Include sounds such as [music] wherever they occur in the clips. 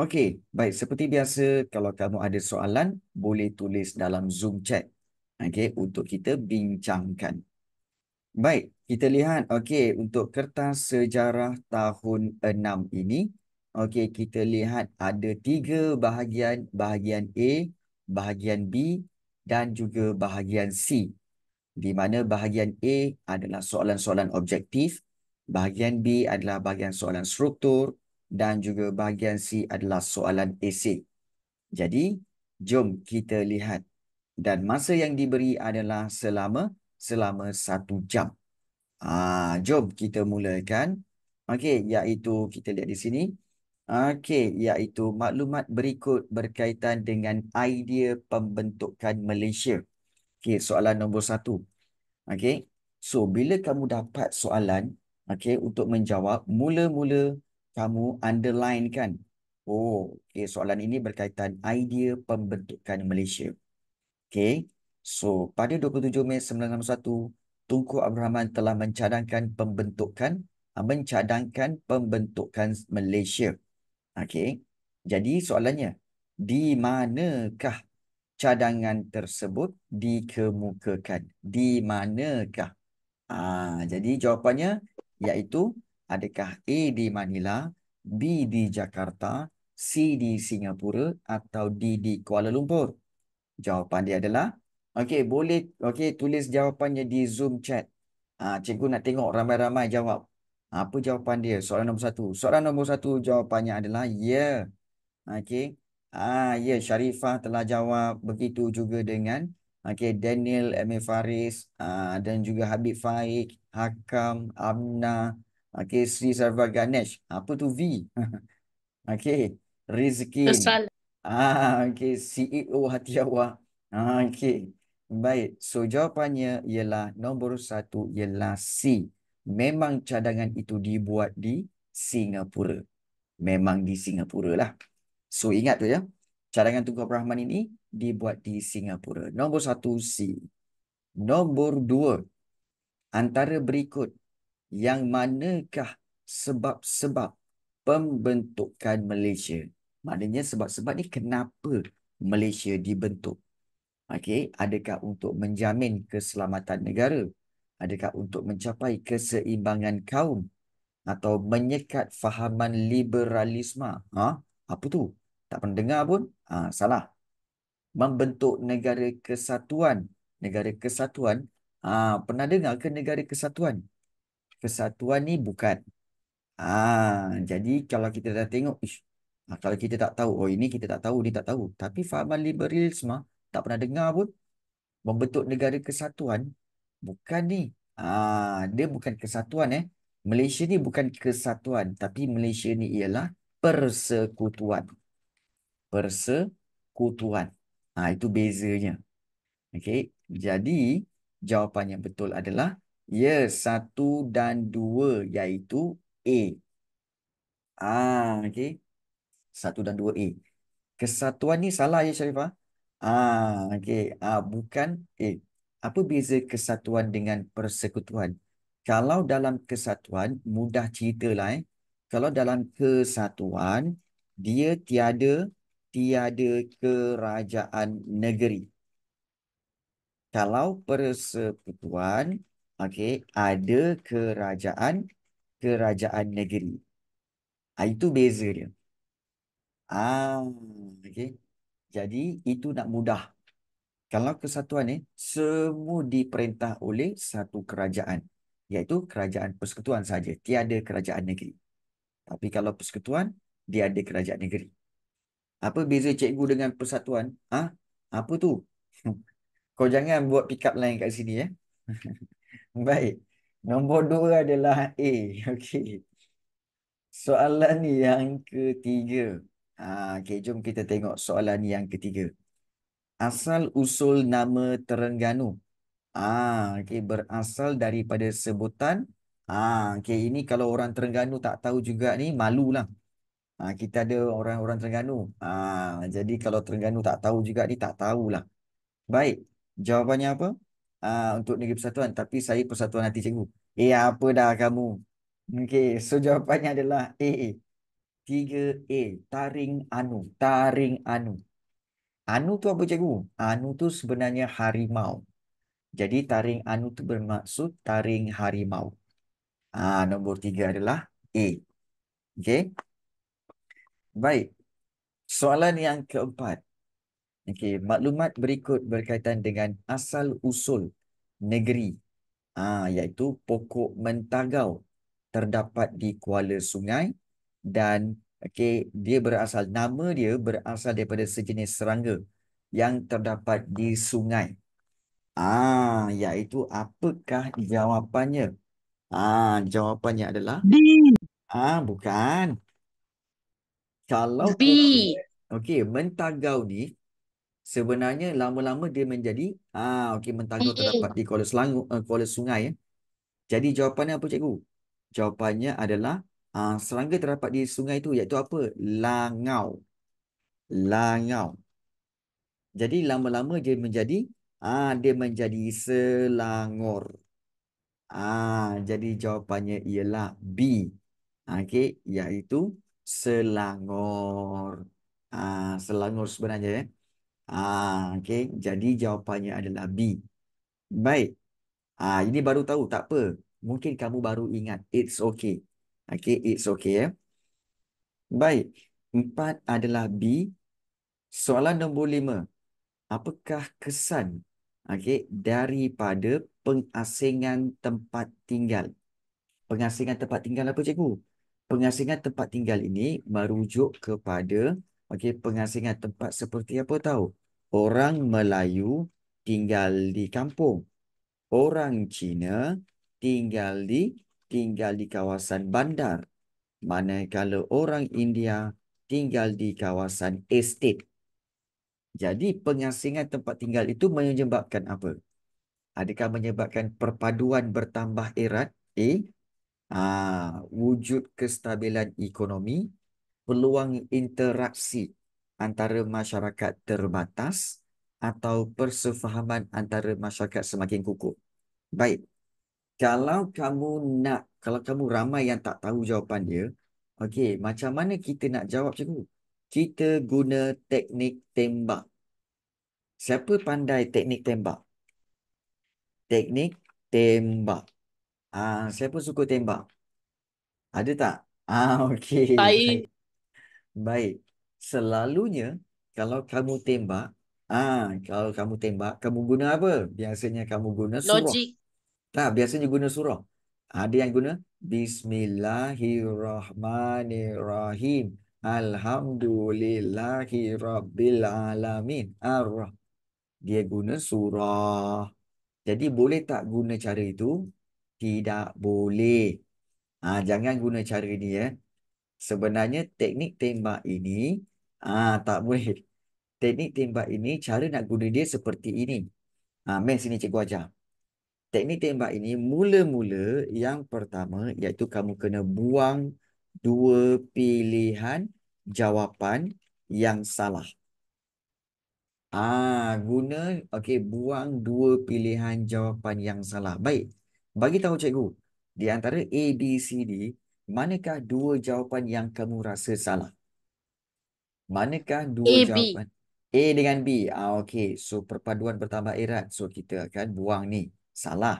Okey, baik. Seperti biasa, kalau kamu ada soalan, boleh tulis dalam Zoom chat. Okey, untuk kita bincangkan. Baik, kita lihat. Okey, untuk kertas sejarah tahun 6 ini. Okey, kita lihat ada tiga bahagian. Bahagian A, bahagian B dan juga bahagian C. Di mana bahagian A adalah soalan-soalan objektif. Bahagian B adalah bahagian soalan struktur dan juga bahagian C adalah soalan esei. Jadi, jom kita lihat. Dan masa yang diberi adalah selama selama satu jam. Ah, jom kita mulakan. Okey, iaitu kita lihat di sini. Okey, iaitu maklumat berikut berkaitan dengan idea pembentukan Malaysia. Okey, soalan nombor satu. Okey, so bila kamu dapat soalan okey, untuk menjawab, mula-mula kamu underline kan oh okay, soalan ini berkaitan idea pembentukan Malaysia okay so pada 27 Mei 1961 Tunku Abdurrahman telah mencadangkan pembentukan ah, mencadangkan pembentukan Malaysia okay jadi soalannya di manakah cadangan tersebut dikemukakan di manakah ah jadi jawapannya iaitu Adakah A di Manila, B di Jakarta, C di Singapura atau D di Kuala Lumpur? Jawapan dia adalah Okey, boleh okey tulis jawapannya di Zoom chat. Ah ha, cikgu nak tengok ramai-ramai jawab. Apa jawapan dia? Soalan nombor satu. Soalan nombor satu jawapannya adalah ya. Yeah. Okey. Ah ha, ya yeah, Sharifah telah jawab begitu juga dengan okey Daniel M Faris ha, dan juga Habib Faik, Hakam, Amna, Okay, Sri Sarva Ganesh. Apa tu V? [laughs] Okay, Rizki. Ah, okay, CEO Hati Awak. Ah, okey. Baik, so jawapannya ialah nombor satu ialah C. Memang cadangan itu dibuat di Singapura. Memang di Singapura lah. So ingat tu ya, cadangan Tunku Abdul Rahman ini dibuat di Singapura. Nombor satu C. Nombor dua, antara berikut yang manakah sebab-sebab pembentukan Malaysia? Maknanya sebab-sebab ni kenapa Malaysia dibentuk? Okey, adakah untuk menjamin keselamatan negara? Adakah untuk mencapai keseimbangan kaum atau menyekat fahaman liberalisme? Ha, apa tu? Tak pernah dengar pun? Ha, salah. Membentuk negara kesatuan. Negara kesatuan. Ha, pernah dengar ke negara kesatuan? kesatuan ni bukan. Ah, jadi kalau kita dah tengok, ish, ha, kalau kita tak tahu, oh ini kita tak tahu, ni tak tahu. Tapi fahaman liberalisme ah, tak pernah dengar pun membentuk negara kesatuan bukan ni. Ah, dia bukan kesatuan eh. Malaysia ni bukan kesatuan, tapi Malaysia ni ialah persekutuan. Persekutuan. Ah, itu bezanya. Okey, jadi jawapan yang betul adalah Ya, satu dan dua iaitu A. Ah, okey. Satu dan dua A. Kesatuan ni salah ya Sharifah. Ah, okey. Ah, bukan A. Apa beza kesatuan dengan persekutuan? Kalau dalam kesatuan, mudah ceritalah eh. Kalau dalam kesatuan, dia tiada tiada kerajaan negeri. Kalau persekutuan, okey ada kerajaan kerajaan negeri ah itu beza dia ah okey jadi itu nak mudah kalau kesatuan ni semua diperintah oleh satu kerajaan iaitu kerajaan persekutuan saja tiada kerajaan negeri tapi kalau persekutuan dia ada kerajaan negeri apa beza cikgu dengan persatuan ah apa tu [laughs] kau jangan buat pick up line kat sini eh ya? [laughs] [laughs] Baik. Nombor dua adalah A. [laughs] Okey. Soalan yang ketiga. Ha, okay, jom kita tengok soalan yang ketiga. Asal usul nama Terengganu. Ah, ha, okay, berasal daripada sebutan. Ah, ha, okay, ini kalau orang Terengganu tak tahu juga ni malu lah. Ah, ha, kita ada orang-orang Terengganu. Ah, jadi kalau Terengganu tak tahu juga ni tak tahulah. Baik, jawapannya apa? uh, untuk negeri persatuan tapi saya persatuan hati cikgu. Eh apa dah kamu? Okey, so jawapannya adalah A. 3A, taring anu, taring anu. Anu tu apa cikgu? Anu tu sebenarnya harimau. Jadi taring anu tu bermaksud taring harimau. Ah uh, nombor 3 adalah A. Okey. Baik. Soalan yang keempat. Okey, maklumat berikut berkaitan dengan asal usul negeri. Ah, iaitu pokok mentagau terdapat di Kuala Sungai dan okey, dia berasal nama dia berasal daripada sejenis serangga yang terdapat di sungai. Ah, iaitu apakah jawapannya? Ah, jawapannya adalah B. Ah, bukan. Kalau B. Okey, mentagau ni sebenarnya lama-lama dia menjadi ah okey mentangguh terdapat di kuala selangor uh, kuala sungai ya. Jadi jawapannya apa cikgu? Jawapannya adalah ah serangga terdapat di sungai itu iaitu apa? Langau. Langau. Jadi lama-lama dia menjadi ah dia menjadi selangor. Ah jadi jawapannya ialah B. Okey iaitu selangor. Ah selangor sebenarnya ya. Ah, okay. Jadi jawapannya adalah B. Baik. Ah, ini baru tahu, tak apa. Mungkin kamu baru ingat. It's okay. Okay, it's okay. Eh? Baik. Empat adalah B. Soalan nombor lima. Apakah kesan okay, daripada pengasingan tempat tinggal? Pengasingan tempat tinggal apa, cikgu? Pengasingan tempat tinggal ini merujuk kepada okay, pengasingan tempat seperti apa tahu? orang Melayu tinggal di kampung. Orang Cina tinggal di tinggal di kawasan bandar. Manakala orang India tinggal di kawasan estate. Jadi pengasingan tempat tinggal itu menyebabkan apa? Adakah menyebabkan perpaduan bertambah erat? A. Aa, wujud kestabilan ekonomi. Peluang interaksi antara masyarakat terbatas atau persefahaman antara masyarakat semakin kukuh. Baik. Kalau kamu nak, kalau kamu ramai yang tak tahu jawapan dia, okey, macam mana kita nak jawab cikgu? Kita guna teknik tembak. Siapa pandai teknik tembak? Teknik tembak. Ah, siapa suka tembak? Ada tak? Ah, [laughs] okey. Baik. Baik selalunya kalau kamu tembak ah kalau kamu tembak kamu guna apa biasanya kamu guna surah logik tak biasanya guna surah ada yang guna bismillahirrahmanirrahim alhamdulillahi rabbil alamin arrah dia guna surah jadi boleh tak guna cara itu tidak boleh ah jangan guna cara ini ya sebenarnya teknik tembak ini Ah tak boleh. Teknik tembak ini cara nak guna dia seperti ini. Ah mes ini cikgu ajar. Teknik tembak ini mula-mula yang pertama iaitu kamu kena buang dua pilihan jawapan yang salah. Ah guna okey buang dua pilihan jawapan yang salah. Baik. Bagi tahu cikgu di antara A B C D manakah dua jawapan yang kamu rasa salah? Manakah dua A, jawapan? B. A dengan B. Ah, okay. So, perpaduan bertambah erat. So, kita akan buang ni. Salah.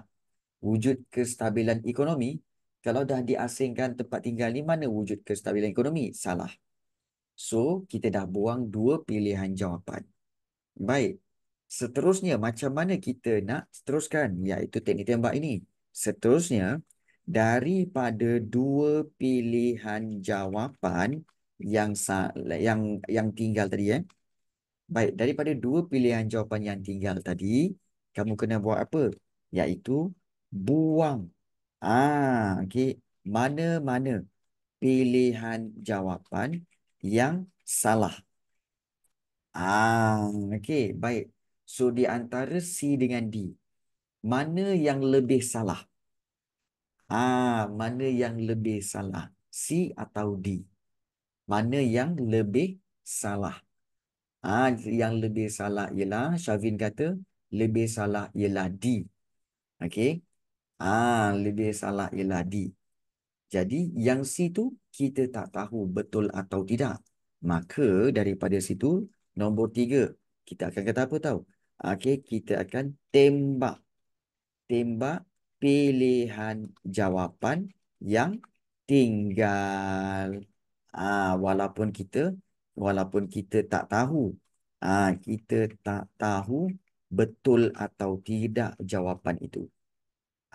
Wujud kestabilan ekonomi. Kalau dah diasingkan tempat tinggal ni, mana wujud kestabilan ekonomi? Salah. So, kita dah buang dua pilihan jawapan. Baik. Seterusnya, macam mana kita nak seteruskan? Iaitu teknik tembak ini. Seterusnya, daripada dua pilihan jawapan, yang yang yang tinggal tadi eh. Baik, daripada dua pilihan jawapan yang tinggal tadi, kamu kena buat apa? yaitu buang. Ah, okey. Mana-mana pilihan jawapan yang salah. Ah, okey. Baik. So di antara C dengan D, mana yang lebih salah? Ah, mana yang lebih salah? C atau D? mana yang lebih salah. Ha, yang lebih salah ialah, Syavin kata, lebih salah ialah D. Okey. Ah, ha, lebih salah ialah D. Jadi yang C tu kita tak tahu betul atau tidak. Maka daripada situ nombor tiga kita akan kata apa tahu? Okey, kita akan tembak. Tembak pilihan jawapan yang tinggal. Ah, walaupun kita walaupun kita tak tahu ah, kita tak tahu betul atau tidak jawapan itu.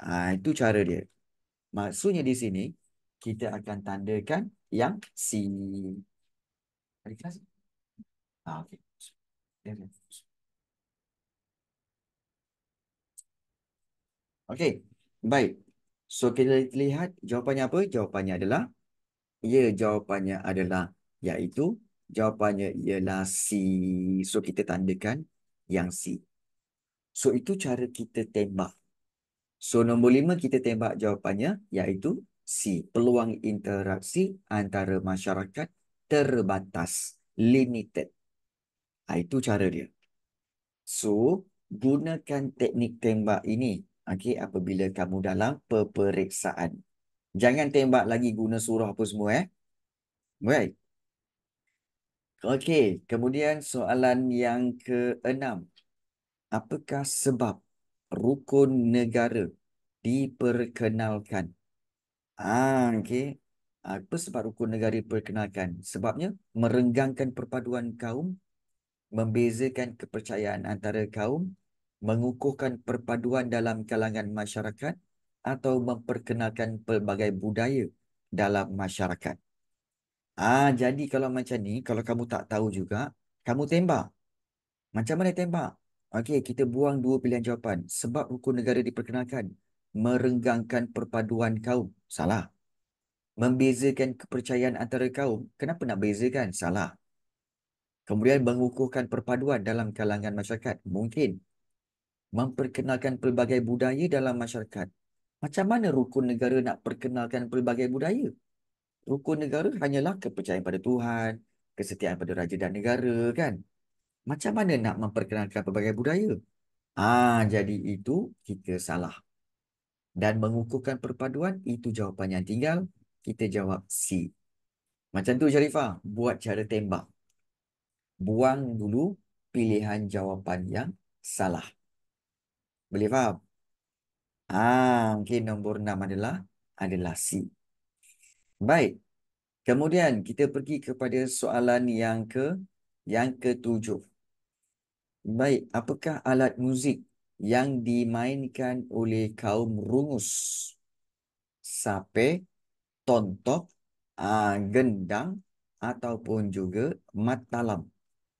Ah, itu cara dia. Maksudnya di sini kita akan tandakan yang C. Ah, okey, kelas? Okay, baik. So kita lihat jawapannya apa? Jawapannya adalah Ya, jawapannya adalah iaitu jawapannya ialah C. So, kita tandakan yang C. So, itu cara kita tembak. So, nombor lima kita tembak jawapannya iaitu C. Peluang interaksi antara masyarakat terbatas, limited. Ha, itu cara dia. So, gunakan teknik tembak ini okay, apabila kamu dalam peperiksaan. Jangan tembak lagi guna surah apa semua eh. Baik. Okey, kemudian soalan yang keenam. Apakah sebab rukun negara diperkenalkan? Ah, okey. Apa sebab rukun negara diperkenalkan? Sebabnya merenggangkan perpaduan kaum, membezakan kepercayaan antara kaum, mengukuhkan perpaduan dalam kalangan masyarakat, atau memperkenalkan pelbagai budaya dalam masyarakat. Ah jadi kalau macam ni kalau kamu tak tahu juga kamu tembak. Macam mana tembak? Okey kita buang dua pilihan jawapan sebab hukum negara diperkenalkan merenggangkan perpaduan kaum. Salah. Membezakan kepercayaan antara kaum, kenapa nak bezakan? Salah. Kemudian mengukuhkan perpaduan dalam kalangan masyarakat. Mungkin memperkenalkan pelbagai budaya dalam masyarakat. Macam mana rukun negara nak perkenalkan pelbagai budaya? Rukun negara hanyalah kepercayaan pada Tuhan, kesetiaan pada raja dan negara kan? Macam mana nak memperkenalkan pelbagai budaya? Ah, jadi itu kita salah. Dan mengukuhkan perpaduan itu jawapan yang tinggal. Kita jawab C. Macam tu Sharifah, buat cara tembak. Buang dulu pilihan jawapan yang salah. Boleh faham? Ah, okey nombor enam adalah adalah C. Baik. Kemudian kita pergi kepada soalan yang ke yang ketujuh. Baik, apakah alat muzik yang dimainkan oleh kaum rungus? Sape, tontok, ah gendang ataupun juga matalam.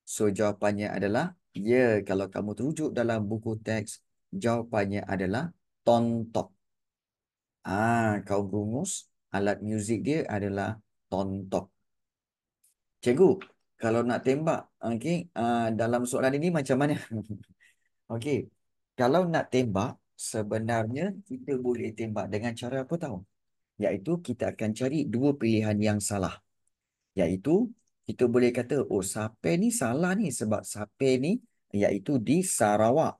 So jawapannya adalah ya yeah, kalau kamu terujuk dalam buku teks jawapannya adalah tontok. Ah, kau gumus, alat muzik dia adalah tontok. Cikgu, kalau nak tembak, okey, uh, dalam soalan ini macam mana? [laughs] okey. Kalau nak tembak, sebenarnya kita boleh tembak dengan cara apa tahu? Yaitu kita akan cari dua pilihan yang salah. Yaitu kita boleh kata, oh sape ni salah ni sebab sape ni iaitu di Sarawak.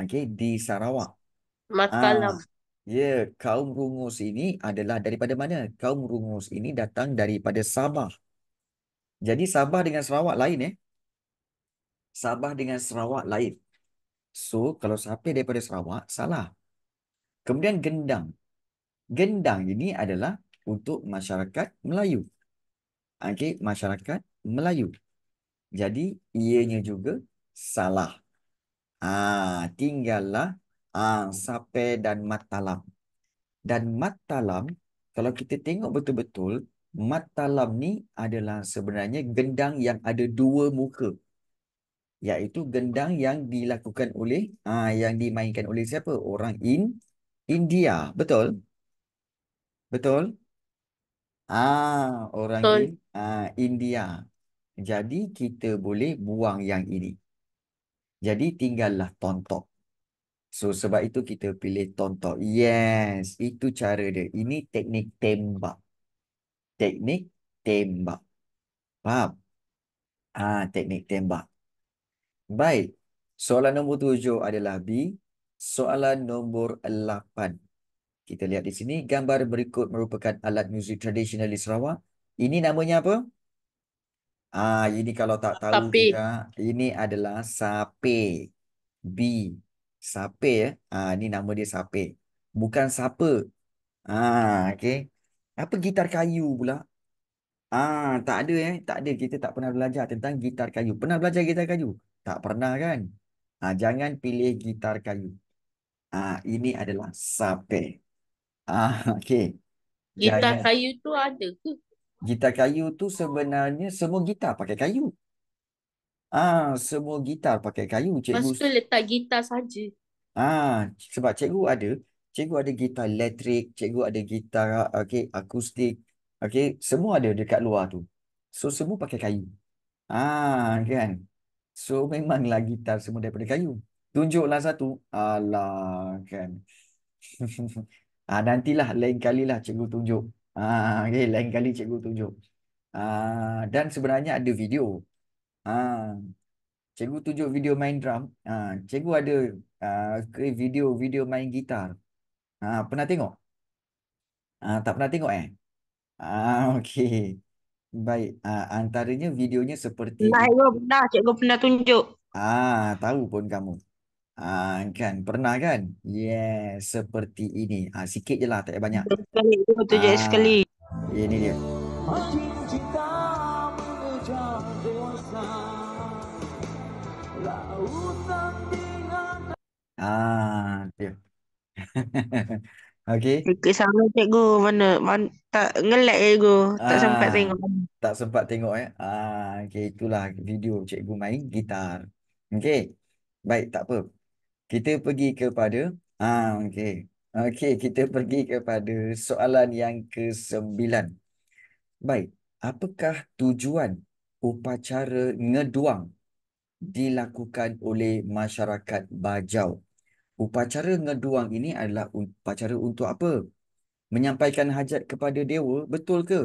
Okey, di Sarawak. Matkalam. Ah, lah. ya, yeah. kaum rungus ini adalah daripada mana? Kaum rungus ini datang daripada Sabah. Jadi Sabah dengan Sarawak lain eh. Sabah dengan Sarawak lain. So, kalau sampai daripada Sarawak, salah. Kemudian gendang. Gendang ini adalah untuk masyarakat Melayu. Okay, masyarakat Melayu. Jadi, ianya juga salah. Ah, tinggallah Ah, hmm. sape dan matalam. Dan matalam, kalau kita tengok betul-betul, matalam ni adalah sebenarnya gendang yang ada dua muka. Iaitu gendang yang dilakukan oleh, ah, yang dimainkan oleh siapa? Orang in India. Betul? Betul? Ah, orang Betul. in ah, India. Jadi kita boleh buang yang ini. Jadi tinggallah tontok. So sebab itu kita pilih tontok. Yes, itu cara dia. Ini teknik tembak. Teknik tembak. Faham? Ah, teknik tembak. Baik. Soalan nombor tujuh adalah B. Soalan nombor lapan. Kita lihat di sini. Gambar berikut merupakan alat muzik tradisional di Sarawak. Ini namanya apa? Ah, ini kalau tak tahu Tapi. juga. Ini adalah sape. B. Sape ya. Ah ini nama dia Sape. Bukan Sape. Ah okey. Apa gitar kayu pula? Ah tak ada eh, tak ada kita tak pernah belajar tentang gitar kayu. Pernah belajar gitar kayu? Tak pernah kan? Ah jangan pilih gitar kayu. Ah ini adalah Sape. Ah okey. Gitar kayu tu ada ke? Gitar kayu tu sebenarnya semua gitar pakai kayu. Ah, semua gitar pakai kayu, cikgu. Lepas letak gitar saja. Ah, sebab cikgu ada, cikgu ada gitar elektrik, cikgu ada gitar okey, akustik. Okey, semua ada dekat luar tu. So semua pakai kayu. Ah, kan. So memanglah gitar semua daripada kayu. Tunjuklah satu. Alah, kan. [laughs] ah, nantilah lain kali lah cikgu tunjuk. Ah, okey, lain kali cikgu tunjuk. Ah, dan sebenarnya ada video. Ah, cikgu tunjuk video main drum. Ah, cikgu ada uh, video video main gitar. Ah, pernah tengok? Ah, tak pernah tengok eh? Ah, [laughs] okey. Baik, ah, antaranya videonya seperti Baik, cikgu pernah, cikgu pernah tunjuk. Ah, tahu pun kamu. Ah, kan, pernah kan? Yeah, seperti ini. Ah, sikit je lah, tak banyak. Sekali, tunjuk ah, sekali. Ini dia. Okay. Ah, dia. [laughs] Okey. Muka sama cikgu mana, mana tak ngelak cikgu tak ah, sempat tengok. tak sempat tengok eh. Ah, okey itulah video cikgu main gitar. Okey. Baik, tak apa. Kita pergi kepada ah okey. Okey, kita pergi kepada soalan yang ke-9. Baik, apakah tujuan upacara ngeduang dilakukan oleh masyarakat Bajau? upacara ngeduang ini adalah upacara untuk apa? Menyampaikan hajat kepada dewa, betul ke?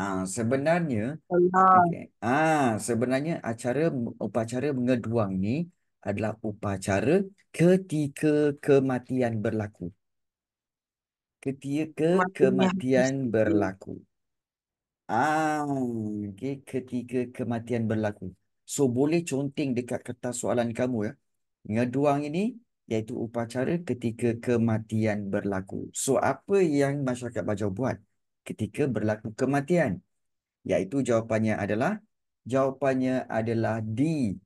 Ah ha, sebenarnya okay. ah ha, sebenarnya acara upacara ngeduang ini adalah upacara ketika kematian berlaku. Ketika ke kematian berlaku. Ah, ha, okay. ketika kematian berlaku. So boleh conteng dekat kertas soalan kamu ya. Ngeduang ini iaitu upacara ketika kematian berlaku. So apa yang masyarakat Bajau buat ketika berlaku kematian? Iaitu jawapannya adalah jawapannya adalah di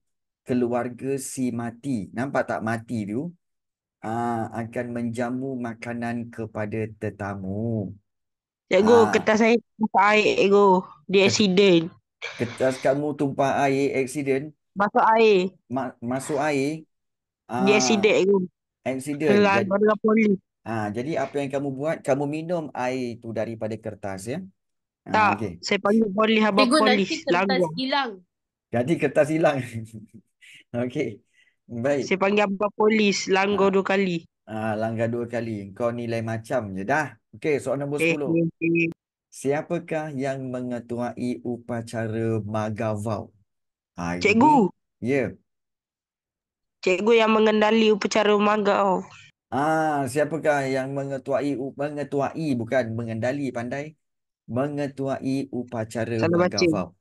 keluarga si mati. Nampak tak mati tu? Aa, ah, akan menjamu makanan kepada tetamu. Cikgu, Aa, ah. kertas saya tumpah air, cikgu. Di aksiden. Kertas kamu tumpah air, aksiden? Masuk air. Ma- masuk air? Dia Ah, accident tu. accident. Kelan Jadi, orang polis. ah, jadi apa yang kamu buat? Kamu minum air itu daripada kertas ya. Ah, Tak, okey. saya panggil polis abang Cikgu nanti polis. kertas Langgar. hilang. Jadi kertas hilang. [laughs] Okay, Baik. Saya panggil abang polis langgar Ah. dua kali. Ah, langgar dua kali. Kau nilai macam je dah. Okay, soalan nombor Eh, sepuluh. eh, Siapakah yang mengetuai upacara Magavau? Ah, Cikgu. Ya. Yeah cikgu yang mengendali upacara umaga oh. Ah, siapakah yang mengetuai mengetuai bukan mengendali pandai mengetuai upacara magawau.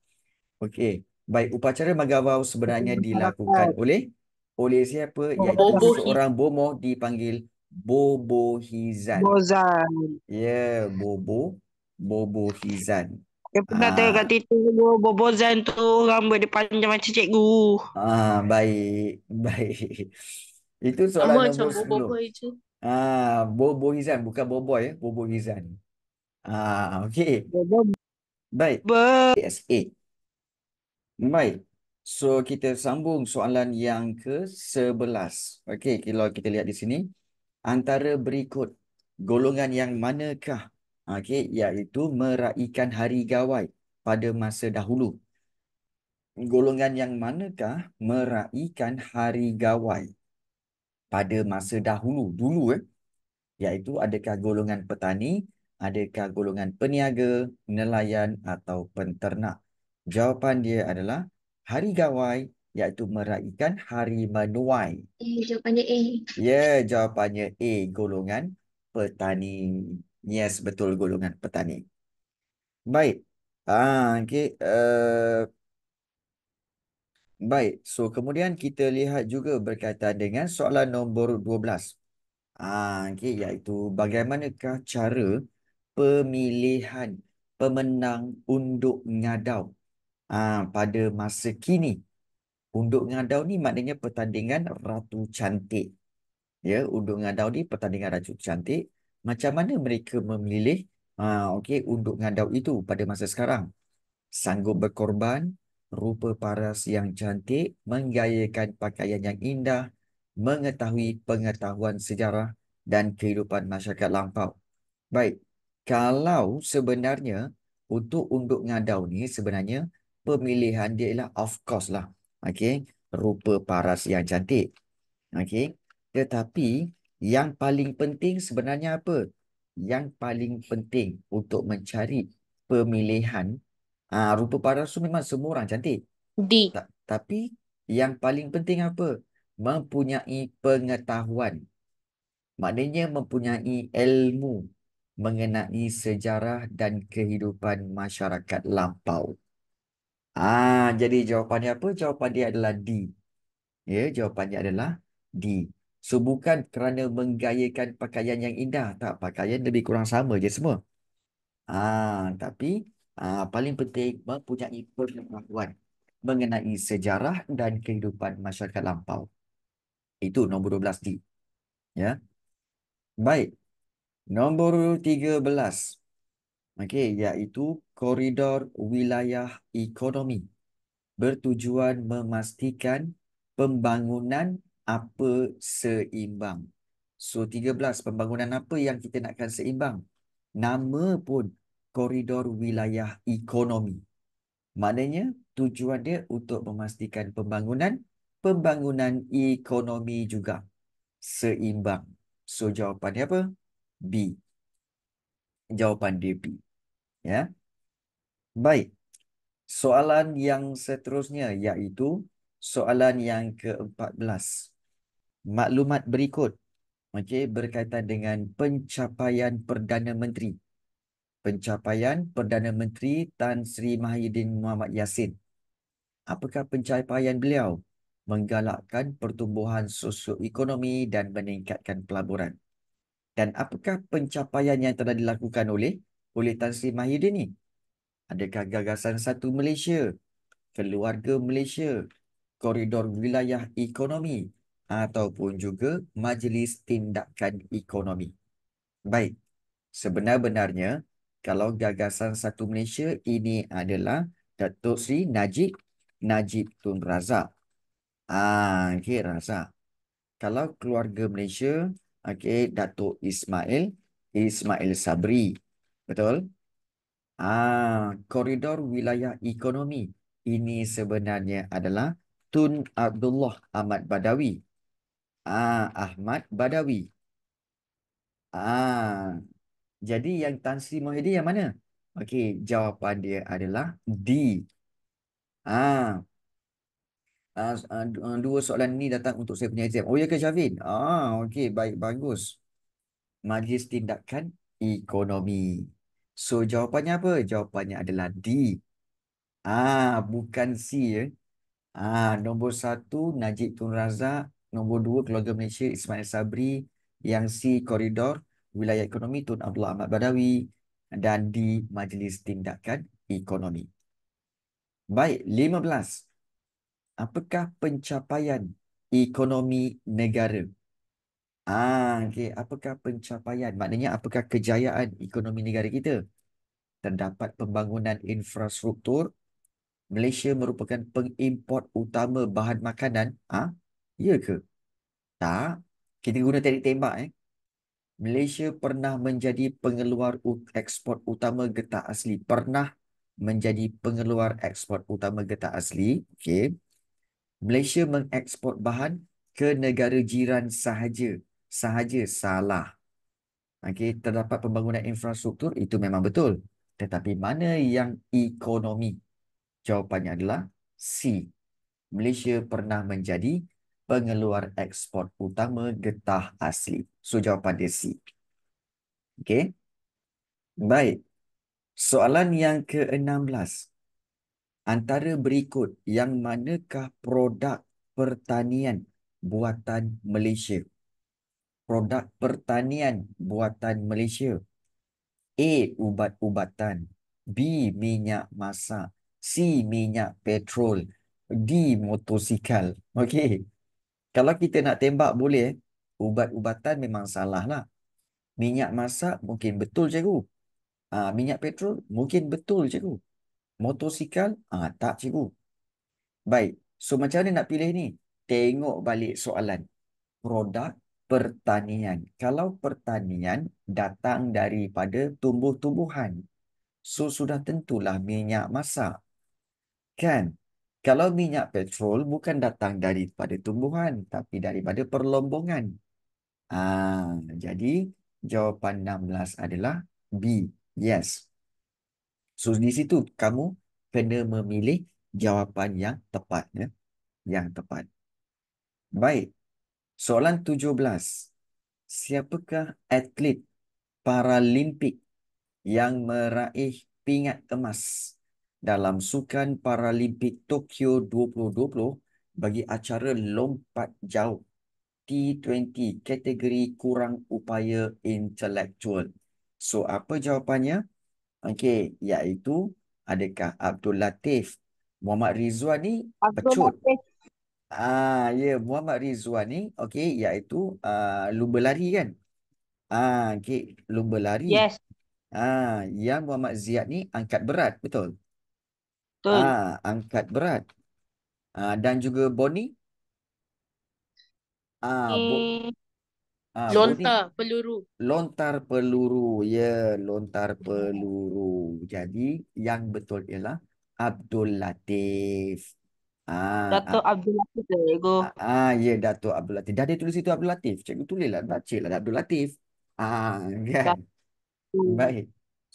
Okey, baik upacara magawau sebenarnya dilakukan oleh oleh siapa? Iaitu seorang bomo dipanggil Bobo Hizan. Bozan. Ya, yeah, Bobo Bobo Hizan yang pernah ha. tengok kat Twitter oh, Bobozan tu orang dia panjang macam cikgu. Ah, ha, baik. [laughs] Baik. Itu soalan Sama macam Bobo itu. Ah, ha, Bobo Rizan bukan Boboy ya, eh, Bobo Rizan. Ah, okay. okey. Bobo. Baik. Bo SA. Baik. So kita sambung soalan yang ke sebelas. Okey, kalau kita lihat di sini antara berikut golongan yang manakah okey iaitu meraikan hari gawai pada masa dahulu golongan yang manakah meraikan hari gawai pada masa dahulu dulu eh iaitu adakah golongan petani adakah golongan peniaga nelayan atau penternak jawapan dia adalah hari gawai iaitu meraikan hari menuai. Eh, jawapannya A. Ya, yeah, jawapannya A, golongan petani. Yes, betul golongan petani. Baik. Ah, okay. Uh, eh, baik. So kemudian kita lihat juga berkaitan dengan soalan nombor 12. Ah, okay. Iaitu bagaimanakah cara pemilihan pemenang unduk ngadau ah, pada masa kini? Unduk ngadau ni maknanya pertandingan ratu cantik. Ya, unduk ngadau ni pertandingan ratu cantik macam mana mereka memilih uh, okay, untuk ngadau itu pada masa sekarang. Sanggup berkorban, rupa paras yang cantik, menggayakan pakaian yang indah, mengetahui pengetahuan sejarah dan kehidupan masyarakat lampau. Baik, kalau sebenarnya untuk untuk ngadau ni sebenarnya pemilihan dia ialah of course lah. Okay, rupa paras yang cantik. Okay, tetapi yang paling penting sebenarnya apa? Yang paling penting untuk mencari pemilihan uh, rupa paras tu memang semua orang cantik. D. Ta tapi yang paling penting apa? Mempunyai pengetahuan. Maknanya mempunyai ilmu mengenai sejarah dan kehidupan masyarakat lampau. Ah, jadi jawapannya apa? Jawapan dia adalah D. Ya, jawapan dia adalah D. So bukan kerana menggayakan pakaian yang indah. Tak, pakaian lebih kurang sama je semua. Ah, tapi ah, paling penting mempunyai pengetahuan mengenai sejarah dan kehidupan masyarakat lampau. Itu nombor 12 D. Ya. Baik. Nombor 13. Okey, iaitu koridor wilayah ekonomi bertujuan memastikan pembangunan apa seimbang. So 13 pembangunan apa yang kita nakkan seimbang? Nama pun koridor wilayah ekonomi. Maknanya tujuan dia untuk memastikan pembangunan pembangunan ekonomi juga seimbang. So jawapan dia apa? B. Jawapan dia B. Ya. Baik. Soalan yang seterusnya iaitu soalan yang ke-14 maklumat berikut okey berkaitan dengan pencapaian Perdana Menteri pencapaian Perdana Menteri Tan Sri Mahidin Muhammad Yassin apakah pencapaian beliau menggalakkan pertumbuhan sosioekonomi dan meningkatkan pelaburan dan apakah pencapaian yang telah dilakukan oleh oleh Tan Sri Mahidin ini adakah gagasan satu Malaysia keluarga Malaysia koridor wilayah ekonomi ataupun juga Majlis Tindakan Ekonomi. Baik, sebenar-benarnya kalau gagasan Satu Malaysia ini adalah Datuk Sri Najib Najib Tun Razak. Ah, okay, Razak. Kalau keluarga Malaysia, okay, Datuk Ismail, Ismail Sabri. Betul? Ah, koridor wilayah ekonomi ini sebenarnya adalah Tun Abdullah Ahmad Badawi. Ah, Ahmad Badawi. Ah, jadi yang Tan Sri Mohidi yang mana? Okey, jawapan dia adalah D. Ah. Ah, ah, ah, dua soalan ni datang untuk saya punya exam. Oh ya ke Syafin? Ah, okey, baik bagus. Majlis Tindakan Ekonomi. So jawapannya apa? Jawapannya adalah D. Ah, bukan C ya. Ah, nombor satu Najib Tun Razak Nombor dua, Keluarga Malaysia Ismail Sabri yang si Koridor Wilayah Ekonomi Tun Abdullah Ahmad Badawi dan di Majlis Tindakan Ekonomi. Baik, lima belas. Apakah pencapaian ekonomi negara? Ah, okay. apakah pencapaian? Maknanya apakah kejayaan ekonomi negara kita? Terdapat pembangunan infrastruktur Malaysia merupakan pengimport utama bahan makanan, ah, Ya ke? Tak. Kita guna teknik tembak eh. Malaysia pernah menjadi pengeluar ekspor utama getah asli. Pernah menjadi pengeluar ekspor utama getah asli. Okey. Malaysia mengekspor bahan ke negara jiran sahaja. Sahaja salah. Okey, terdapat pembangunan infrastruktur itu memang betul. Tetapi mana yang ekonomi? Jawapannya adalah C. Malaysia pernah menjadi pengeluar ekspor utama getah asli. So jawapan dia C. Okey. Baik. Soalan yang ke-16. Antara berikut yang manakah produk pertanian buatan Malaysia? Produk pertanian buatan Malaysia. A. Ubat-ubatan. B. Minyak masak. C. Minyak petrol. D. Motosikal. Okey kalau kita nak tembak boleh, ubat-ubatan memang salah lah. Minyak masak mungkin betul cikgu. Ha, minyak petrol mungkin betul cikgu. Motosikal ha, tak cikgu. Baik, so macam mana nak pilih ni? Tengok balik soalan. Produk pertanian. Kalau pertanian datang daripada tumbuh-tumbuhan, so sudah tentulah minyak masak. Kan? Kalau minyak petrol bukan datang daripada tumbuhan tapi daripada perlombongan. Ah, jadi jawapan 16 adalah B. Yes. So di situ kamu kena memilih jawapan yang tepat ya. Yang tepat. Baik. Soalan 17. Siapakah atlet Paralimpik yang meraih pingat emas? dalam Sukan Paralimpik Tokyo 2020 bagi acara lompat jauh T20 kategori kurang upaya intelektual. So apa jawapannya? Okey, iaitu adakah Abdul Latif Muhammad Rizwan ni pecut? Ah, ya yeah, Muhammad Rizwan ni okey iaitu uh, lumba lari kan? Ah, okey lumba lari. Yes. Ah, yang Muhammad Ziad ni angkat berat, betul? Betul. Ah, angkat berat. Ah, dan juga boni. Ah, bo hmm. ah, lontar boni. peluru. Lontar peluru. Ya, yeah, lontar peluru. Jadi yang betul ialah Abdul Latif. Ah, Dato ah, Abdul Latif lah, cikgu. Ah, yeah, Dato Abdul Latif. Dah dia tulis itu Abdul Latif. Cikgu tulislah bacalah Abdul Latif. Ah, kan. Baik.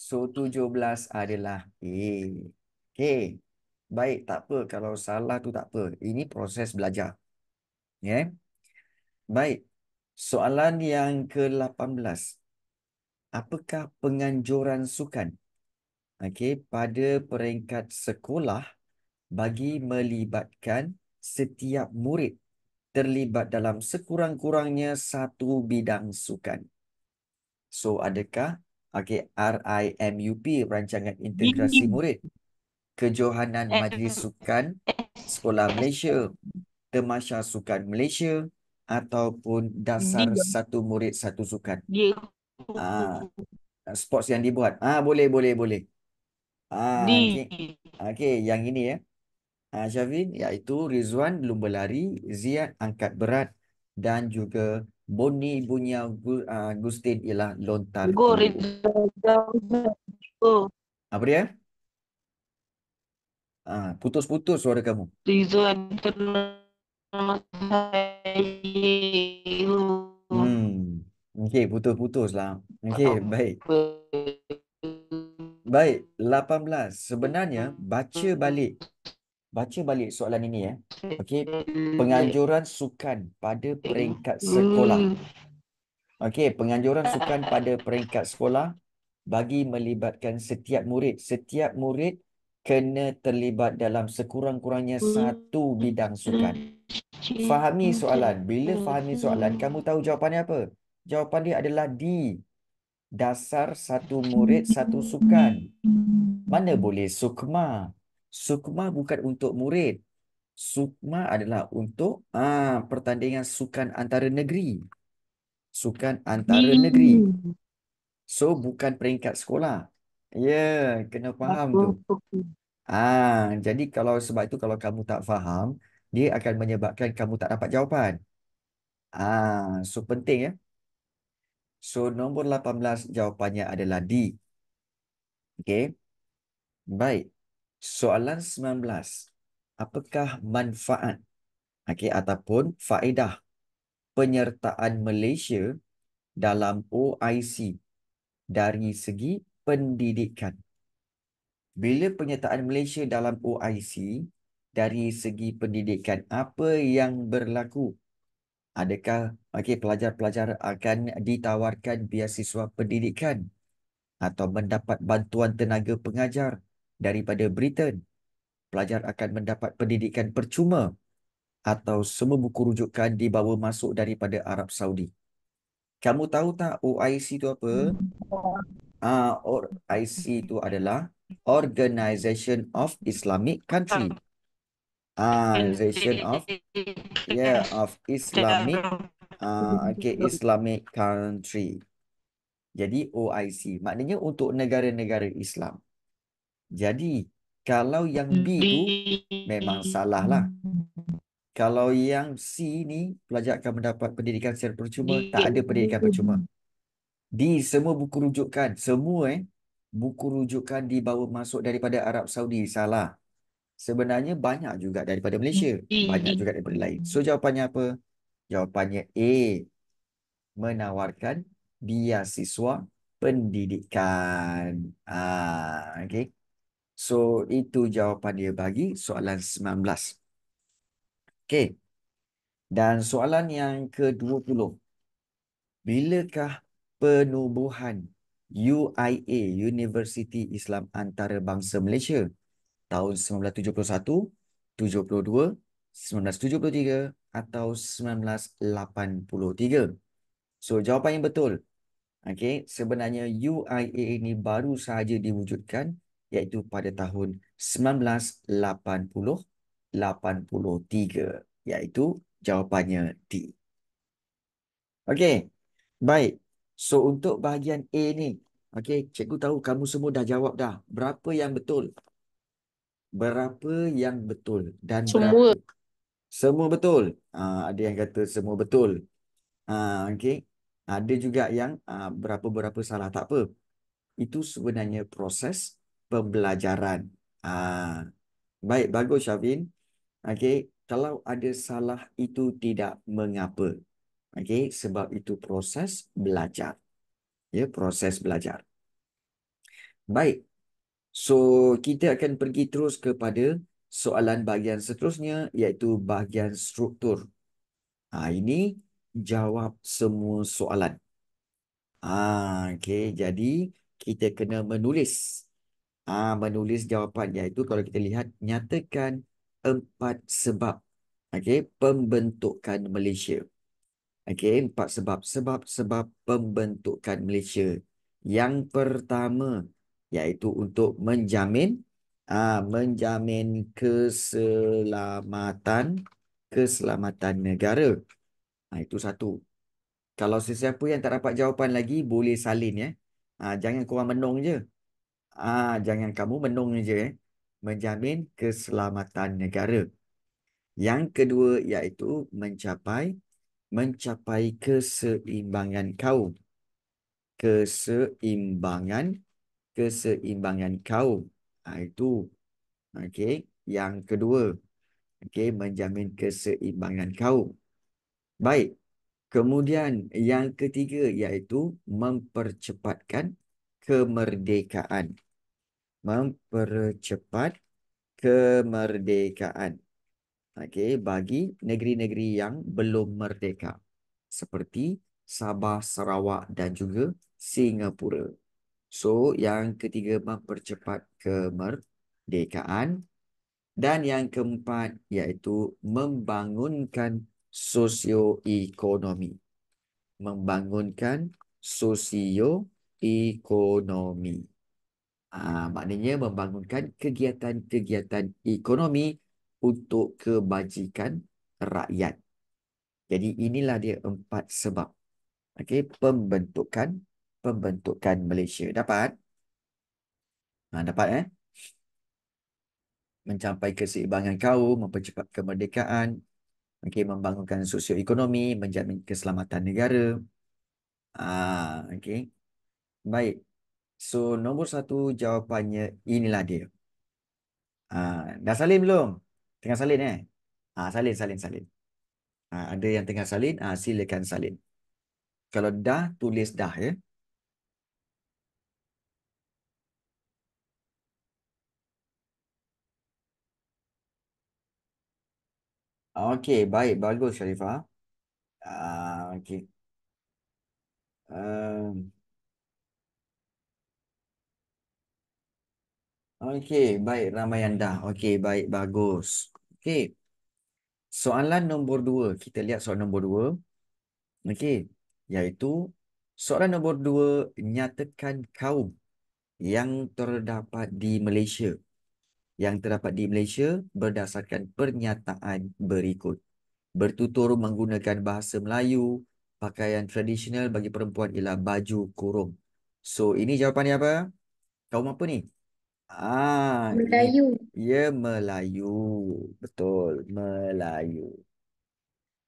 So belas adalah A. Eh. Okay. Baik, tak apa. Kalau salah tu tak apa. Ini proses belajar. Yeah. Baik. Soalan yang ke-18. Apakah penganjuran sukan? Okay. Pada peringkat sekolah, bagi melibatkan setiap murid terlibat dalam sekurang-kurangnya satu bidang sukan. So, adakah okay, RIMUP, Rancangan Integrasi Murid? Kejohanan eh, Majlis eh, eh. Sukan Sekolah Malaysia, Temasya Sukan Malaysia ataupun Dasar Satu Murid Satu Sukan. Ya. Ah, sports yang dibuat. Ah boleh boleh boleh. Ah okay. okay. yang ini ya. Ah Syafin iaitu Rizwan lumba lari, Ziad angkat berat dan juga Boni Bunya ah, Gustin ialah lontar. Go Rizwan. Go. Apa dia? Ah, putus-putus suara kamu. Tizo Hmm. Okey, putus-putus lah. Okey, baik. Baik, 18. Sebenarnya, baca balik. Baca balik soalan ini. Eh. Okey, penganjuran sukan pada peringkat sekolah. Okey, penganjuran sukan pada peringkat sekolah bagi melibatkan setiap murid. Setiap murid kena terlibat dalam sekurang-kurangnya hmm. satu bidang sukan. Fahami soalan. Bila hmm. fahami soalan, kamu tahu jawapannya apa? Jawapan dia adalah di dasar satu murid, satu sukan. Mana boleh sukma? Sukma bukan untuk murid. Sukma adalah untuk ah pertandingan sukan antara negeri. Sukan antara hmm. negeri. So bukan peringkat sekolah. Ya, yeah, kena faham tu. Ah, jadi kalau sebab itu kalau kamu tak faham, dia akan menyebabkan kamu tak dapat jawapan. Ah, so penting ya. So nombor 18 jawapannya adalah D. Okey. Baik. Soalan 19. Apakah manfaat okey ataupun faedah penyertaan Malaysia dalam OIC dari segi pendidikan? bila penyertaan Malaysia dalam OIC dari segi pendidikan apa yang berlaku adakah okey pelajar-pelajar akan ditawarkan beasiswa pendidikan atau mendapat bantuan tenaga pengajar daripada Britain pelajar akan mendapat pendidikan percuma atau semua buku rujukan dibawa masuk daripada Arab Saudi kamu tahu tak OIC itu apa uh, hmm. ah, OIC itu adalah Organization of Islamic Country. ah, Organization of yeah of Islamic uh, okay Islamic Country. Jadi OIC maknanya untuk negara-negara Islam. Jadi kalau yang B tu memang salah lah. Kalau yang C ni pelajar akan mendapat pendidikan secara percuma, tak ada pendidikan percuma. Di semua buku rujukan, semua eh, buku rujukan dibawa masuk daripada Arab Saudi salah. Sebenarnya banyak juga daripada Malaysia, hmm. banyak juga daripada lain. So jawapannya apa? Jawapannya A. Menawarkan biasiswa pendidikan. Ah, okay. So itu jawapan dia bagi soalan 19. Okay. Dan soalan yang ke-20. Bilakah penubuhan UIA University Islam Antarabangsa Malaysia tahun 1971, 72, 1973 atau 1983. So jawapan yang betul. Okey, sebenarnya UIA ini baru sahaja diwujudkan iaitu pada tahun 1980 83 iaitu jawapannya D. Okey. Baik. So untuk bahagian A ni, okay, cikgu tahu kamu semua dah jawab dah. Berapa yang betul? Berapa yang betul dan semua. berapa? Semua betul. Uh, ada yang kata semua betul. Uh, ah, okey. Ada juga yang ah, berapa-berapa salah, tak apa. Itu sebenarnya proses pembelajaran. Uh, baik, bagus Syafin. Okay, kalau ada salah itu tidak mengapa. Okey, sebab itu proses belajar. Ya, proses belajar. Baik. So, kita akan pergi terus kepada soalan bahagian seterusnya iaitu bahagian struktur. Ha, ini jawab semua soalan. Ha, Okey, jadi kita kena menulis. Ha, menulis jawapan iaitu kalau kita lihat, nyatakan empat sebab. Okey, pembentukan Malaysia. Okay, empat sebab. Sebab-sebab pembentukan Malaysia. Yang pertama, iaitu untuk menjamin aa, ah, menjamin keselamatan keselamatan negara. Ha, itu satu. Kalau sesiapa yang tak dapat jawapan lagi, boleh salin ya. Ha, jangan korang menung je. Ha, jangan kamu menung je. Eh. Menjamin keselamatan negara. Yang kedua iaitu mencapai mencapai keseimbangan kaum. Keseimbangan, keseimbangan kaum. Ha, itu. Okey. Yang kedua. Okey. Menjamin keseimbangan kaum. Baik. Kemudian yang ketiga iaitu mempercepatkan kemerdekaan. Mempercepat kemerdekaan okay, bagi negeri-negeri yang belum merdeka seperti Sabah, Sarawak dan juga Singapura. So yang ketiga mempercepat kemerdekaan dan yang keempat iaitu membangunkan sosioekonomi. Membangunkan sosioekonomi. Ah ha, maknanya membangunkan kegiatan-kegiatan ekonomi untuk kebajikan rakyat. Jadi inilah dia empat sebab. Okey, pembentukan pembentukan Malaysia dapat. Ha, dapat eh? Mencapai keseimbangan kaum, mempercepat kemerdekaan, okey membangunkan sosioekonomi, menjamin keselamatan negara. Ah, okey. Baik. So nombor satu jawapannya inilah dia. Ah, dah salim belum? Tengah salin eh? Ah ha, salin, salin, salin. Ha, ada yang tengah salin, ah ha, silakan salin. Kalau dah, tulis dah ya. Okey, baik. Bagus, Sharifah. Uh, ah, Okey. Uh, Okey, baik. Ramai yang dah. Okey, baik. Bagus. Okay, Soalan nombor dua. Kita lihat soalan nombor dua. okay, Iaitu soalan nombor dua nyatakan kaum yang terdapat di Malaysia. Yang terdapat di Malaysia berdasarkan pernyataan berikut. Bertutur menggunakan bahasa Melayu. Pakaian tradisional bagi perempuan ialah baju kurung. So ini jawapan dia apa? Kaum apa ni? Ah, Melayu. Ya, Melayu. Betul, Melayu.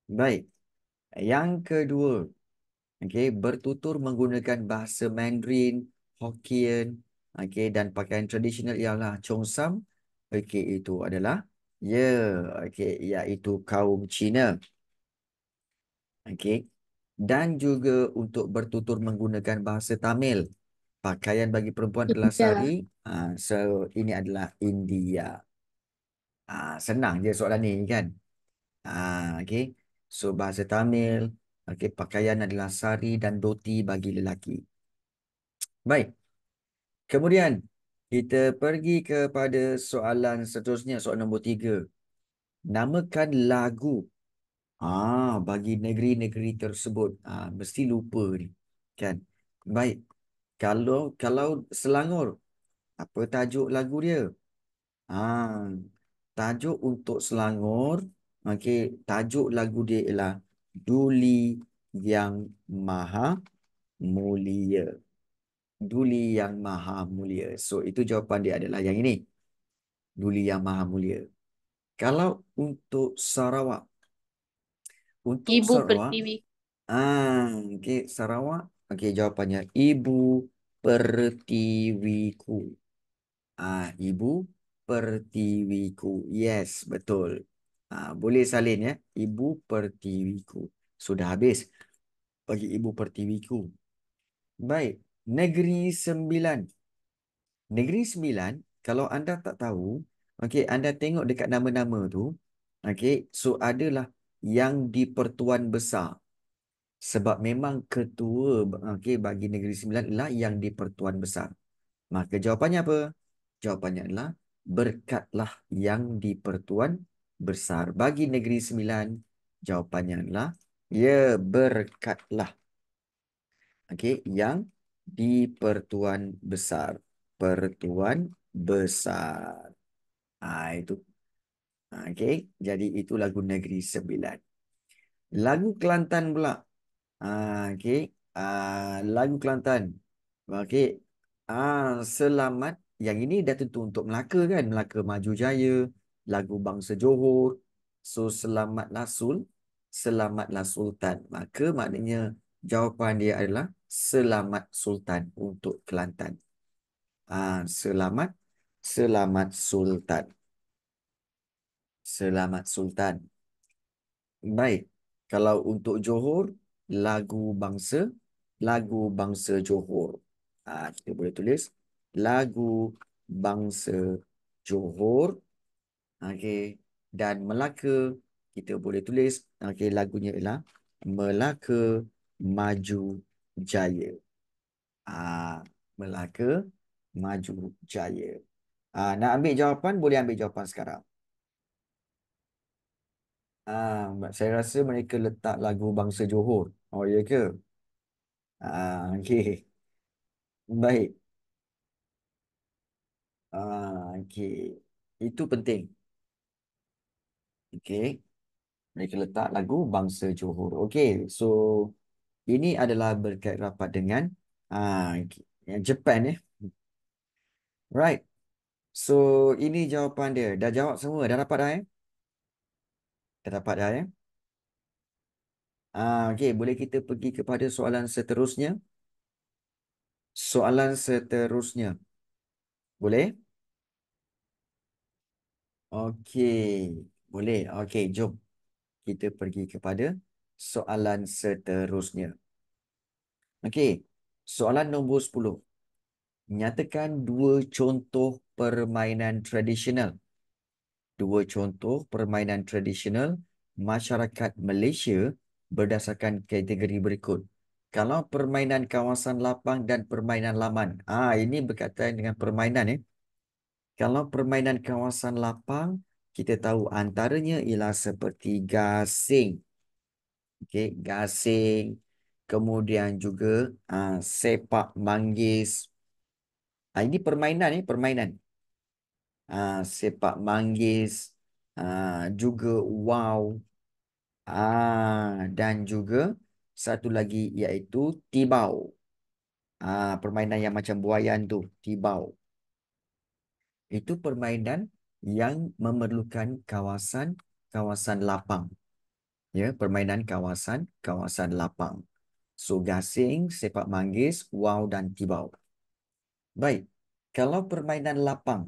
Baik. Yang kedua, okay, bertutur menggunakan bahasa Mandarin, Hokkien, okay, dan pakaian tradisional ialah Chongsam. okay, itu adalah ya, yeah, okay, iaitu kaum Cina. okay, Dan juga untuk bertutur menggunakan bahasa Tamil. Pakaian bagi perempuan telah sari. Uh, so, ini adalah India. Ha, senang je soalan ni kan. Ha, okay. So bahasa Tamil, okay, pakaian adalah sari dan doti bagi lelaki. Baik. Kemudian, kita pergi kepada soalan seterusnya, soalan nombor tiga. Namakan lagu ah bagi negeri-negeri tersebut. ah mesti lupa ni. Kan? Baik. Kalau kalau Selangor, apa tajuk lagu dia? Ah, tajuk untuk Selangor, okey, tajuk lagu dia ialah Duli Yang Maha Mulia. Duli Yang Maha Mulia. So itu jawapan dia adalah yang ini. Duli Yang Maha Mulia. Kalau untuk Sarawak. Untuk Ibu Sarawak. Ah, okay. Sarawak. okay. jawapannya Ibu Pertiwiku. Ah, Ibu pertiwiku. Yes, betul. Ha, boleh salin ya. Ibu pertiwiku. Sudah habis. Bagi ibu pertiwiku. Baik. Negeri Sembilan. Negeri Sembilan, kalau anda tak tahu, okay, anda tengok dekat nama-nama tu, okay, so adalah yang di Pertuan Besar. Sebab memang ketua okay, bagi Negeri Sembilan ialah yang di Pertuan Besar. Maka jawapannya apa? Jawapannya adalah berkatlah yang di pertuan besar. Bagi negeri sembilan, jawapannya adalah ya berkatlah. Okey, yang di pertuan besar. Pertuan besar. Ah ha, itu. Ha, okey, jadi itu lagu negeri sembilan. Lagu Kelantan pula. Ah ha, okey. Ah lagu Kelantan. Okey. Ah selamat yang ini dah tentu untuk Melaka kan Melaka Maju Jaya lagu bangsa Johor so selamatlah sul selamatlah sultan maka maknanya jawapan dia adalah selamat sultan untuk Kelantan ah ha, selamat selamat sultan selamat sultan baik kalau untuk Johor lagu bangsa lagu bangsa Johor ah ha, kita boleh tulis lagu bangsa Johor. Okey, dan Melaka kita boleh tulis okey lagunya ialah Melaka Maju Jaya. Ah, Melaka Maju Jaya. Ah, nak ambil jawapan boleh ambil jawapan sekarang. Ah, saya rasa mereka letak lagu bangsa Johor. Oh, ya ke? Ah, okey. Baik. Ah, okay, Itu penting. Okay, Mereka letak lagu bangsa Johor. Okay, So ini adalah berkait rapat dengan ah okay. Jepun ya. Eh. Right. So ini jawapan dia. Dah jawab semua. Dah dapat dah eh? Dah dapat dah eh? Ah, okay. Boleh kita pergi kepada soalan seterusnya? Soalan seterusnya. Boleh? Boleh? Okey, boleh. Okey, jom. Kita pergi kepada soalan seterusnya. Okey, soalan nombor 10. Nyatakan dua contoh permainan tradisional. Dua contoh permainan tradisional masyarakat Malaysia berdasarkan kategori berikut. Kalau permainan kawasan lapang dan permainan laman. Ah, ini berkaitan dengan permainan eh. Kalau permainan kawasan lapang, kita tahu antaranya ialah seperti gasing. Okey, gasing. Kemudian juga uh, sepak manggis. Uh, ini permainan ni, eh? permainan. Uh, sepak manggis. Uh, juga wow. Ah, dan juga satu lagi iaitu tibau. Ah, permainan yang macam buayan tu, tibau itu permainan yang memerlukan kawasan kawasan lapang ya permainan kawasan kawasan lapang so gasing sepak manggis wow dan tibau baik kalau permainan lapang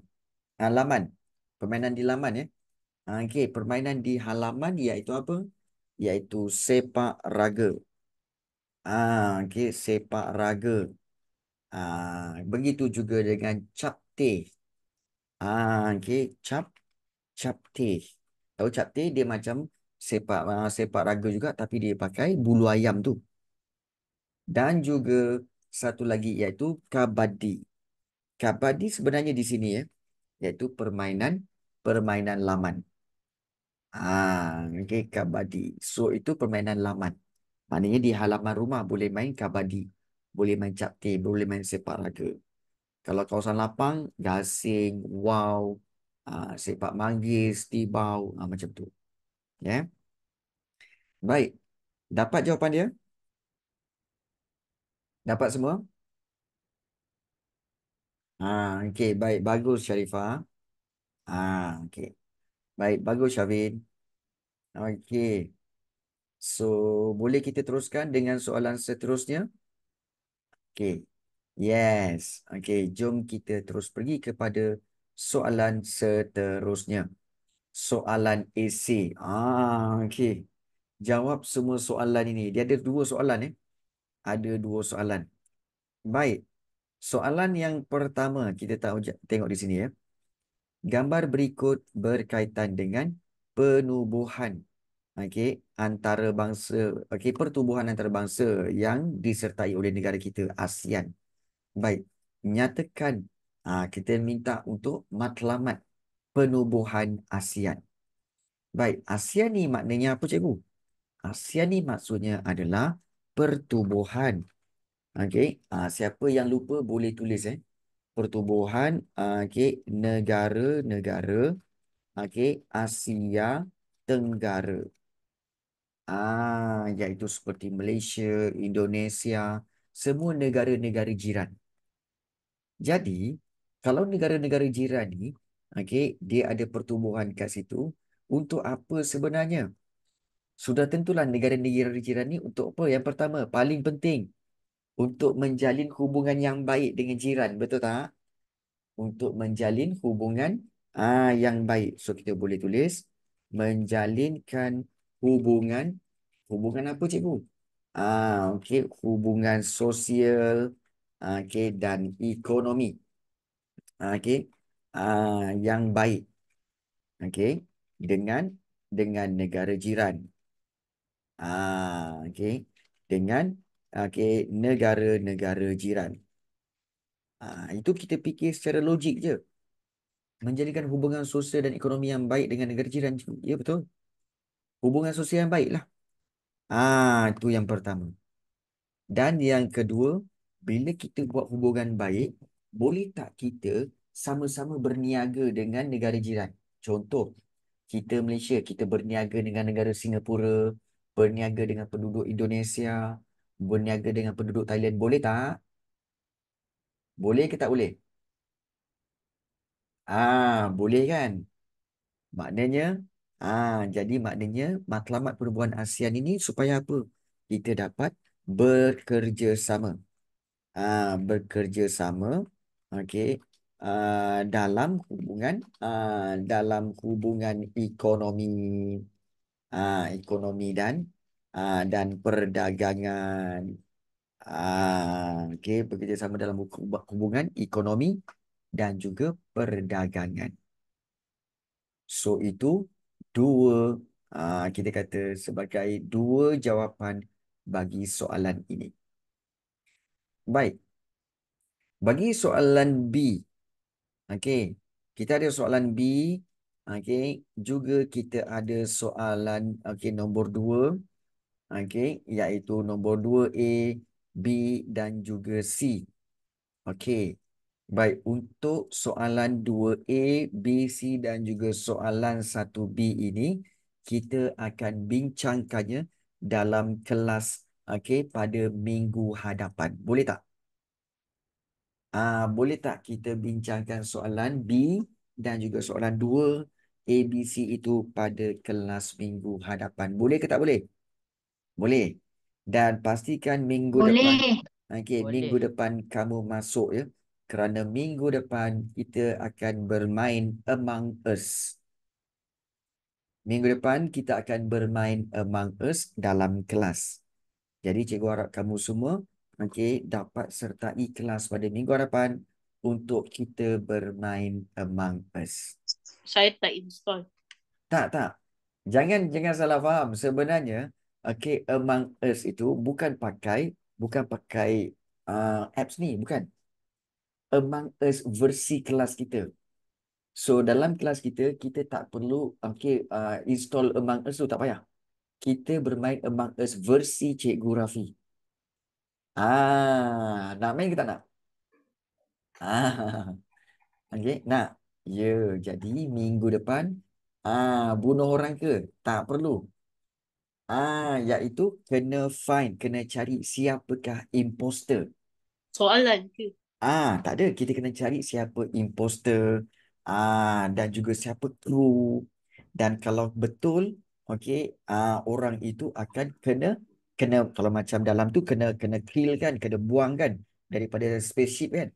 halaman permainan di halaman ya ah, okey permainan di halaman iaitu apa iaitu sepak raga ah okey sepak raga ah begitu juga dengan capteh Ah, okay. Chap, chap teh. Tahu chap teh dia macam sepak uh, sepak raga juga tapi dia pakai bulu ayam tu. Dan juga satu lagi iaitu kabadi. Kabadi sebenarnya di sini ya, iaitu permainan permainan laman. Ah, okay, kabadi. So itu permainan laman. Maknanya di halaman rumah boleh main kabadi, boleh main capte, boleh main sepak raga kalau kawasan lapang, gasing, wow, uh, ah, manggis, tibau, ah, macam tu. Yeah. Baik, dapat jawapan dia? Dapat semua? Ah, okay, baik, bagus Sharifah. Ah, okay. Baik, bagus Syafin. Okay. So, boleh kita teruskan dengan soalan seterusnya? Okay. Yes. Okey, jom kita terus pergi kepada soalan seterusnya. Soalan AC. Ah, okey. Jawab semua soalan ini. Dia ada dua soalan eh. Ada dua soalan. Baik. Soalan yang pertama kita tahu tengok di sini ya. Gambar berikut berkaitan dengan penubuhan. Okey, antara bangsa, okey pertubuhan antarabangsa yang disertai oleh negara kita ASEAN. Baik. Nyatakan uh, kita minta untuk matlamat penubuhan ASEAN. Baik, ASEAN ni maknanya apa cikgu? ASEAN ni maksudnya adalah pertubuhan. Okey, uh, ah, siapa yang lupa boleh tulis eh. Pertubuhan uh, ah, okey negara-negara okey Asia Tenggara. Ah, iaitu seperti Malaysia, Indonesia, semua negara-negara jiran. Jadi, kalau negara-negara jiran ni, okay, dia ada pertumbuhan kat situ, untuk apa sebenarnya? Sudah tentulah negara-negara jiran ni untuk apa? Yang pertama, paling penting, untuk menjalin hubungan yang baik dengan jiran, betul tak? Untuk menjalin hubungan ah yang baik. So, kita boleh tulis, menjalinkan hubungan, hubungan apa cikgu? Ah, okay, hubungan sosial, okay, dan ekonomi okay, uh, ah, yang baik okay, dengan dengan negara jiran uh, ah, okay, dengan okay, negara-negara jiran uh, itu kita fikir secara logik je menjadikan hubungan sosial dan ekonomi yang baik dengan negara jiran juga. ya betul hubungan sosial yang baiklah ah itu yang pertama dan yang kedua bila kita buat hubungan baik, boleh tak kita sama-sama berniaga dengan negara jiran? Contoh, kita Malaysia, kita berniaga dengan negara Singapura, berniaga dengan penduduk Indonesia, berniaga dengan penduduk Thailand, boleh tak? Boleh ke tak boleh? Ah, boleh kan? Maknanya, ah, jadi maknanya matlamat perhubungan ASEAN ini supaya apa? Kita dapat bekerjasama uh, ah, bekerjasama okey uh, dalam hubungan uh, dalam hubungan ekonomi uh, ekonomi dan uh, dan perdagangan uh, okey bekerjasama dalam hubungan ekonomi dan juga perdagangan so itu dua uh, kita kata sebagai dua jawapan bagi soalan ini Baik. Bagi soalan B. Okey. Kita ada soalan B. Okey. Juga kita ada soalan okay, nombor 2. Okey. Iaitu nombor 2A, B dan juga C. Okey. Baik. Untuk soalan 2A, B, C dan juga soalan 1B ini, kita akan bincangkannya dalam kelas okay, pada minggu hadapan. Boleh tak? Uh, boleh tak kita bincangkan soalan B dan juga soalan 2 ABC itu pada kelas minggu hadapan? Boleh ke tak boleh? Boleh. Dan pastikan minggu boleh. depan. Okay, boleh. Minggu depan kamu masuk ya. Kerana minggu depan kita akan bermain Among Us. Minggu depan kita akan bermain Among Us dalam kelas. Jadi cikgu harap kamu semua okay, dapat sertai kelas pada minggu hadapan untuk kita bermain Among Us. Saya tak install. Tak, tak. Jangan jangan salah faham. Sebenarnya, okay, Among Us itu bukan pakai bukan pakai uh, apps ni, bukan. Among Us versi kelas kita. So dalam kelas kita, kita tak perlu okay, uh, install Among Us tu, tak payah kita bermain Among Us versi Cikgu Rafi. Ah, nak main ke tak nak? Ah. [laughs] Okay, nak. Ya, yeah, jadi minggu depan ah bunuh orang ke? Tak perlu. Ah, iaitu kena find, kena cari siapakah imposter. Soalan ke? Ah, tak ada. Kita kena cari siapa imposter. Ah, dan juga siapa kru. Dan kalau betul, okey uh, orang itu akan kena kena kalau macam dalam tu kena kena kill kan kena buang kan daripada spaceship kan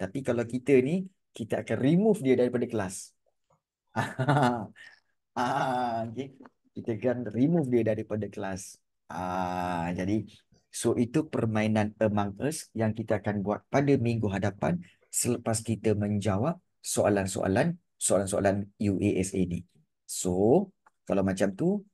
tapi kalau kita ni kita akan remove dia daripada kelas [laughs] ah okey kita akan remove dia daripada kelas ah jadi so itu permainan among us yang kita akan buat pada minggu hadapan selepas kita menjawab soalan-soalan soalan-soalan UASA ni so kalau macam tu,